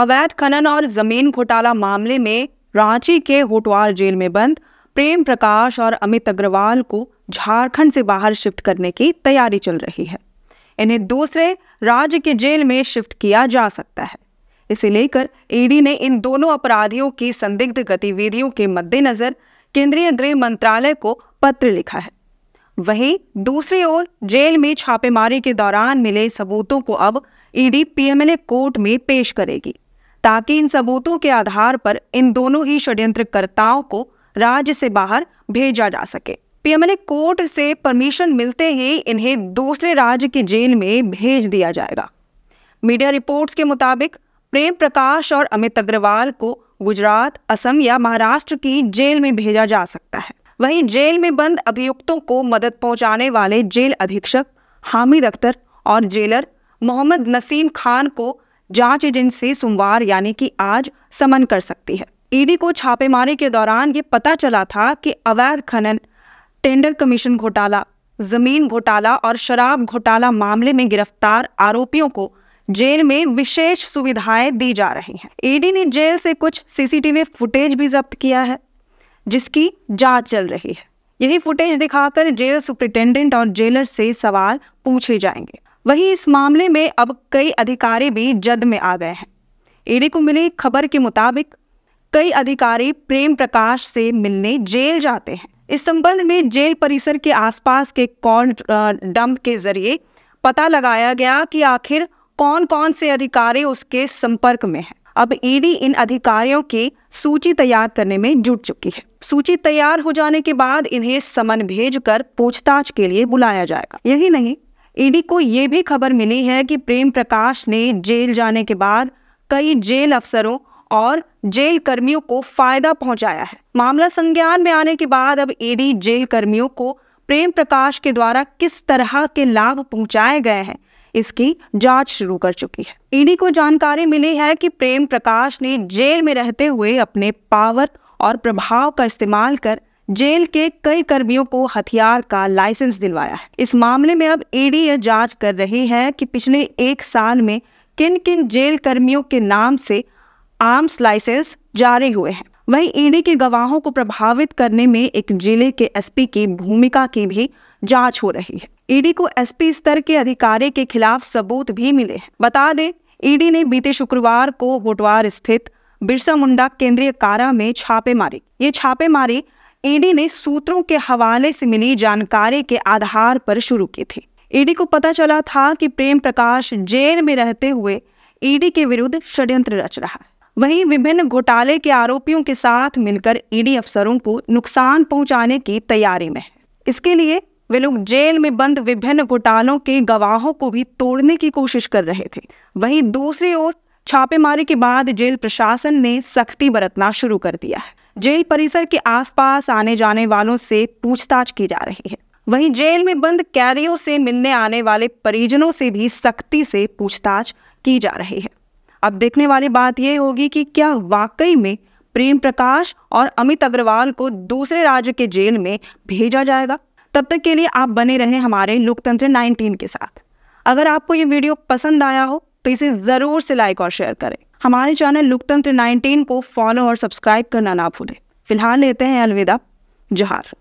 अवैध खनन और जमीन घोटाला मामले में रांची के होटवार जेल में बंद प्रेम प्रकाश और अमित अग्रवाल को झारखंड से बाहर शिफ्ट करने की तैयारी चल रही है इन्हें दूसरे राज्य के जेल में शिफ्ट किया जा सकता है इसे लेकर ईडी ने इन दोनों अपराधियों की संदिग्ध गतिविधियों के मद्देनजर केंद्रीय गृह मंत्रालय को पत्र लिखा है वहीं दूसरी ओर जेल में छापेमारी के दौरान मिले सबूतों को अब ईडी पीएमएलए कोर्ट में पेश करेगी ताकि इन सबूतों के आधार पर इन दोनों ही षड्यंत्रकर्ताओं को राज्य से बाहर भेजा जा सके ने कोर्ट से परमिशन मिलते ही इन्हें दूसरे राज्य की जेल में भेज दिया जाएगा मीडिया रिपोर्ट्स के मुताबिक प्रेम प्रकाश और अमित अग्रवाल को गुजरात असम या महाराष्ट्र की जेल में भेजा जा सकता है वहीं जेल में बंद अभियुक्तों को मदद पहुंचाने वाले जेल अधीक्षक हामिद अख्तर और जेलर मोहम्मद नसीम खान को जांच एजेंसी सोमवार यानी कि आज समन कर सकती है ईडी को छापेमारी के दौरान ये पता चला था कि अवैध खनन टेंडर कमीशन घोटाला जमीन घोटाला और शराब घोटाला मामले में गिरफ्तार आरोपियों को जेल में विशेष सुविधाएं दी जा रही हैं ईडी ने जेल से कुछ सीसीटीवी फुटेज भी जब्त किया है जिसकी जांच चल रही है यही फुटेज दिखाकर जेल सुप्रिंटेंडेंट और जेलर से सवाल पूछे जाएंगे वहीं इस मामले में अब कई अधिकारी भी जद में आ गए हैं ईडी को मिली खबर के मुताबिक कई अधिकारी प्रेम प्रकाश से मिलने जेल जाते हैं इस संबंध में जेल परिसर के आसपास के कॉल डंप के जरिए पता लगाया गया कि आखिर कौन कौन से अधिकारी उसके संपर्क में हैं। अब ईडी इन अधिकारियों की सूची तैयार करने में जुट चुकी है सूची तैयार हो जाने के बाद इन्हें समन भेजकर पूछताछ के लिए बुलाया जाएगा यही नहीं ईडी को ये भी खबर मिली है कि प्रेम प्रकाश ने जेल जाने के बाद कई जेल अफसरों और जेल कर्मियों को फायदा पहुंचाया है मामला संज्ञान में आने के बाद अब ईडी जेल कर्मियों को प्रेम प्रकाश के द्वारा किस तरह के लाभ पहुंचाए गए हैं इसकी जांच शुरू कर चुकी है ईडी को जानकारी मिली है कि प्रेम प्रकाश ने जेल में रहते हुए अपने पावर और प्रभाव का इस्तेमाल कर जेल के कई कर्मियों को हथियार का लाइसेंस दिलवाया है इस मामले में अब ईडी यह जांच कर रही है कि पिछले एक साल में किन किन जेल कर्मियों के नाम से आर्म्स लाइसेंस जारी हुए हैं वहीं ईडी के गवाहों को प्रभावित करने में एक जिले के एसपी की भूमिका की भी जांच हो रही है ईडी को एसपी स्तर के अधिकारी के खिलाफ सबूत भी मिले हैं बता दें ईडी ने बीते शुक्रवार को बोटवार स्थित बिरसा मुंडा केंद्रीय कारा में छापेमारी ये छापेमारी ईडी ने सूत्रों के हवाले से मिली जानकारी के आधार पर शुरू की थी ईडी को पता चला था कि प्रेम प्रकाश जेल में रहते हुए ईडी के विरुद्ध षड्यंत्र रच रहा है वहीं विभिन्न घोटाले के आरोपियों के साथ मिलकर ईडी अफसरों को नुकसान पहुंचाने की तैयारी में है इसके लिए वे लोग जेल में बंद विभिन्न घोटालों के गवाहों को भी तोड़ने की कोशिश कर रहे थे वहीं दूसरी ओर छापेमारी के बाद जेल प्रशासन ने सख्ती बरतना शुरू कर दिया है जेल परिसर के आसपास आने जाने वालों से पूछताछ की जा रही है वहीं जेल में बंद कैदियों से मिलने आने वाले परिजनों से भी सख्ती से पूछताछ की जा रही है अब देखने वाली बात यह होगी कि क्या वाकई में प्रेम प्रकाश और अमित अग्रवाल को दूसरे राज्य के जेल में भेजा जाएगा तब तक के लिए आप बने रहें हमारे लोकतंत्र 19 के साथ अगर आपको ये वीडियो पसंद आया हो तो इसे ज़रूर से लाइक और शेयर करें हमारे चैनल लोकतंत्र 19 को फॉलो और सब्सक्राइब करना ना भूलें फिलहाल लेते हैं अलविदा जहार